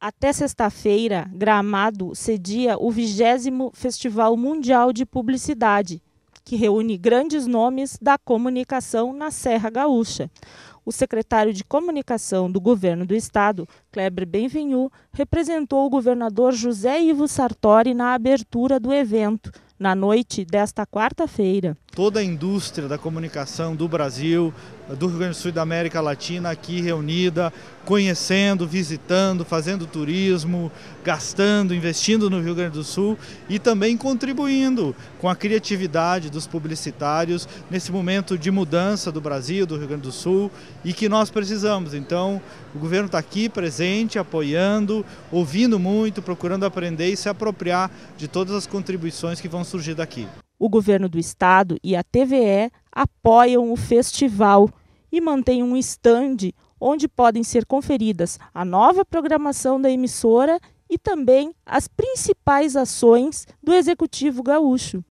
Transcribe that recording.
Até sexta-feira, Gramado cedia o vigésimo Festival Mundial de Publicidade, que reúne grandes nomes da comunicação na Serra Gaúcha. O secretário de Comunicação do Governo do Estado, Kleber Benvenu, representou o governador José Ivo Sartori na abertura do evento, na noite desta quarta-feira toda a indústria da comunicação do Brasil, do Rio Grande do Sul e da América Latina aqui reunida, conhecendo, visitando, fazendo turismo, gastando, investindo no Rio Grande do Sul e também contribuindo com a criatividade dos publicitários nesse momento de mudança do Brasil, do Rio Grande do Sul e que nós precisamos. Então, o governo está aqui presente, apoiando, ouvindo muito, procurando aprender e se apropriar de todas as contribuições que vão surgir daqui. O governo do estado e a TVE apoiam o festival e mantêm um estande onde podem ser conferidas a nova programação da emissora e também as principais ações do Executivo Gaúcho.